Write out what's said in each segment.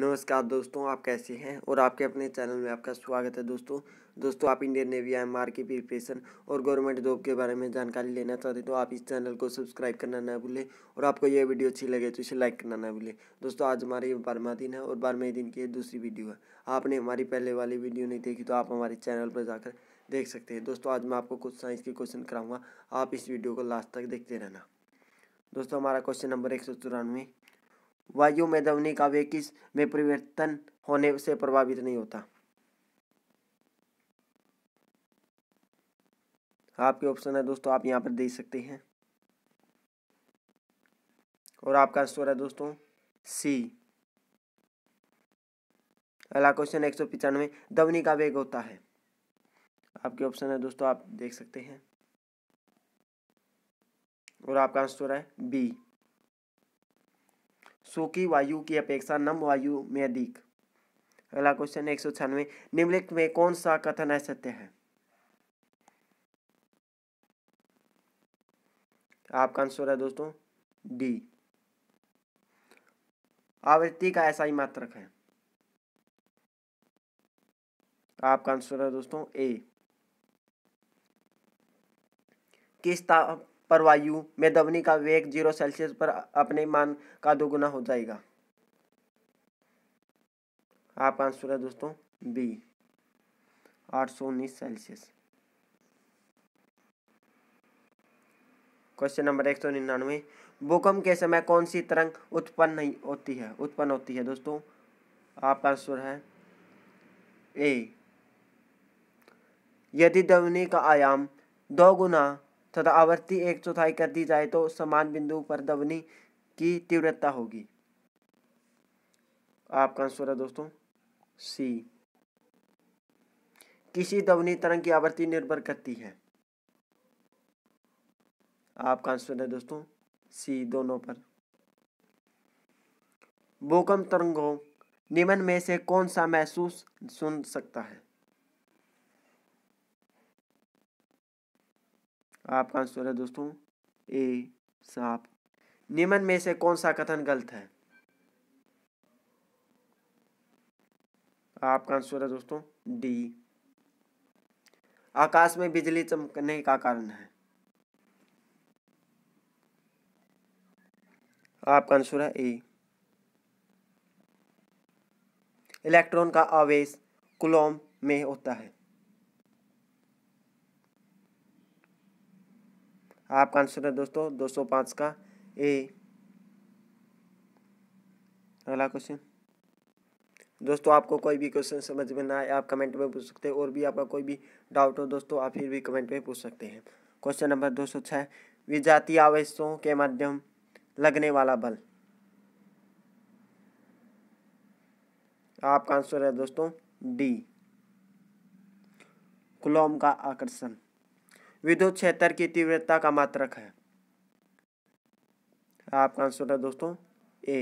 नमस्कार दोस्तों आप कैसे हैं और आपके अपने चैनल में आपका स्वागत है दोस्तों दोस्तों आप इंडियन नेवी एम आर की प्रिपरेशन और गवर्नमेंट जॉब के बारे में जानकारी लेना चाहते तो आप इस चैनल को सब्सक्राइब करना ना भूलें और आपको यह वीडियो अच्छी लगे तो इसे लाइक करना ना भूलें दोस्तों आज हमारे बारहवा दिन है और बारहवें दिन की दूसरी वीडियो है आपने हमारी पहले वाली वीडियो नहीं देखी तो आप हमारे चैनल पर जाकर देख सकते हैं दोस्तों आज मैं आपको कुछ साइंस के क्वेश्चन कराऊँगा आप इस वीडियो को लास्ट तक देखते रहना दोस्तों हमारा क्वेश्चन नंबर एक सौ चौरानवे वायु में ध्वनि का वेग किस में परिवर्तन होने से प्रभावित नहीं होता आपके ऑप्शन है दोस्तों आप यहाँ पर दे सकते हैं और आपका आंसर है दोस्तों सी अगला क्वेश्चन एक सौ पचानवे दवनी का वेग होता है आपके ऑप्शन है दोस्तों आप देख सकते हैं और आपका आंसर है बी सूखी वायु की अपेक्षा नम वायु में अधिक अगला क्वेश्चन एक सौ छियानवे निम्नलिखित में कौन सा कथन असत्य है आपका आंसर है दोस्तों डी आवृत्ति का ऐसा ही मात्रक है आपका आंसर है दोस्तों ए किस ताप पर वायु में दबनी का वेग जीरो सेल्सियस पर अपने मान का दोगुना हो जाएगा आपका आंसर है दोस्तों बी आठ सौ उन्नीस सेल्सियस क्वेश्चन नंबर एक सौ निन्यानवे भूकंप के समय कौन सी तरंग उत्पन्न नहीं होती है उत्पन्न होती है दोस्तों आपका आंसर है ए यदि दवनी का आयाम दो गुना तथा आवृत्ति एक चौथाई कर दी जाए तो समान बिंदु पर ध्वनि की तीव्रता होगी आपका आंसर है दोस्तों सी किसी ध्वनि तरंग की आवृत्ति निर्भर करती है आपका आंसर है दोस्तों सी दोनों पर भूकंप तरंगों निम्न में से कौन सा महसूस सुन सकता है आपका आंसर है दोस्तों ए सांप निम्न में से कौन सा कथन गलत है आपका आंसर है दोस्तों डी आकाश में बिजली चमकने का कारण है आपका आंसर है ए इलेक्ट्रॉन का आवेश कुलोम में होता है आपका आंसर है दोस्तों दो सौ पांच का ए अगला क्वेश्चन दोस्तों आपको कोई भी क्वेश्चन समझ में ना आए आप कमेंट में पूछ सकते हैं और भी आपका कोई भी डाउट हो दोस्तों आप फिर भी कमेंट में पूछ सकते हैं क्वेश्चन नंबर दो सौ छः विजातीय आवेशों के माध्यम लगने वाला बल आपका आंसर है दोस्तों डी कुलोम का आकर्षण विद्युत क्षेत्र की तीव्रता का मात्रक है आपका आंसर है दोस्तों ए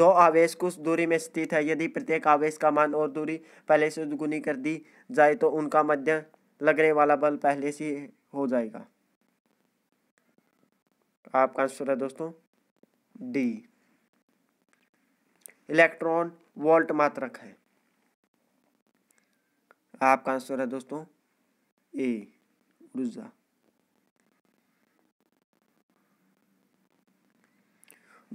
दो आवेश कुछ दूरी में स्थित है यदि प्रत्येक आवेश का मान और दूरी पहले से दुगुनी कर दी जाए तो उनका मध्य लगने वाला बल पहले से हो जाएगा आपका आंसर है दोस्तों डी इलेक्ट्रॉन वोल्ट मात्रक है आपका आंसर है दोस्तों ए उड़ीसा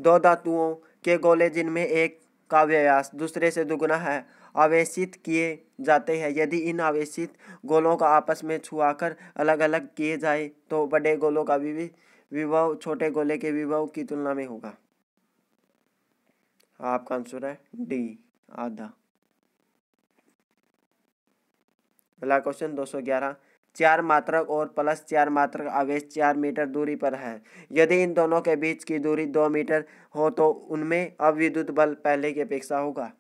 दो धातुओं के गोले जिनमें एक का व्यास दूसरे से दुगुना है आवेशित किए जाते हैं यदि इन आवेशित गोलों का आपस में छुआकर अलग अलग किए जाए तो बड़े गोलों का भी विभव छोटे गोले के विभव की तुलना में होगा आपका आंसर है डी आधा अगला क्वेश्चन दो सौ ग्यारह चार मात्रक और प्लस चार मात्रक आवेश चार मीटर दूरी पर है यदि इन दोनों के बीच की दूरी दो मीटर हो तो उनमें अविद्युत बल पहले की अपेक्षा होगा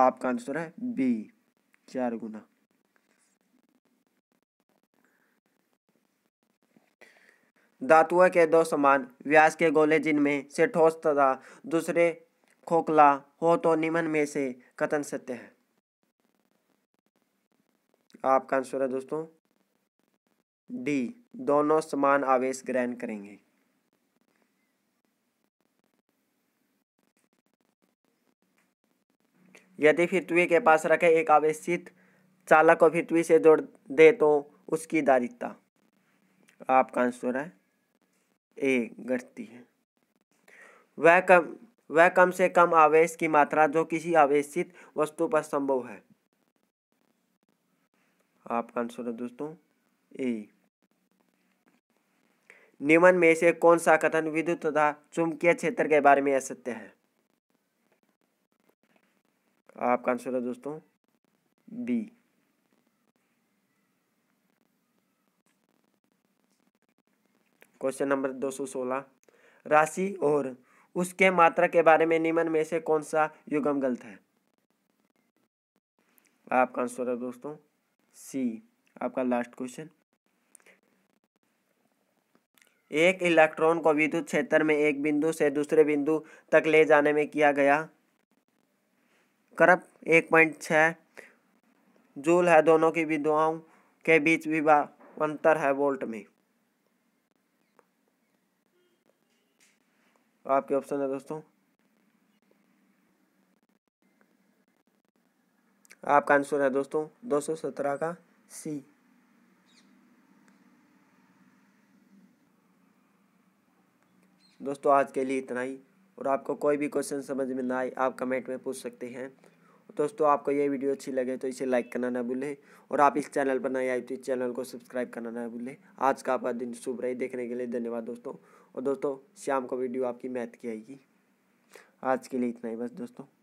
आपका आंसर है बी चार गुना धातुओं के दो समान व्यास के गोले जिनमें से ठोस तथा दूसरे खोखला हो तो निम्न में से कथन सत्य है आपका आंसर है दोस्तों डी दोनों समान आवेश ग्रहण करेंगे यदि पृथ्वी के पास रखे एक आवेशित चालक को पृथ्वी से जोड़ दे तो उसकी दारिकता आपका आंसर है ए घटती है वह कम वह कम से कम आवेश की मात्रा जो किसी आवेशित वस्तु पर संभव है आपका आंसर है दोस्तों ए निम्न में से कौन सा कथन विद्युत तथा चुंबकीय क्षेत्र के बारे में असत्य है आपका आंसर है दोस्तों बी क्वेश्चन नंबर 216 राशि और उसके मात्रा के बारे में निम्न में से कौन सा युगम गलत है आपका आंसर है दोस्तों सी आपका लास्ट क्वेश्चन एक इलेक्ट्रॉन को विद्युत क्षेत्र में एक बिंदु से दूसरे बिंदु तक ले जाने में किया गया करप एक पॉइंट छ जूल है दोनों की विधवाओं के बीच विवाह अंतर है वोल्ट में आपके ऑप्शन है दोस्तों आपका आंसर है दोस्तों दो सौ सत्रह का सी दोस्तों आज के लिए इतना ही और आपको कोई भी क्वेश्चन समझ में ना आए आप कमेंट में पूछ सकते हैं दोस्तों आपको ये वीडियो अच्छी लगे तो इसे लाइक करना ना भूलें और आप इस चैनल पर नए आए तो इस चैनल को सब्सक्राइब करना ना भूलें आज का आपका दिन शुभ रहे देखने के लिए धन्यवाद दोस्तों और दोस्तों शाम को वीडियो आपकी मैथ की आएगी आज के लिए इतना ही बस दोस्तों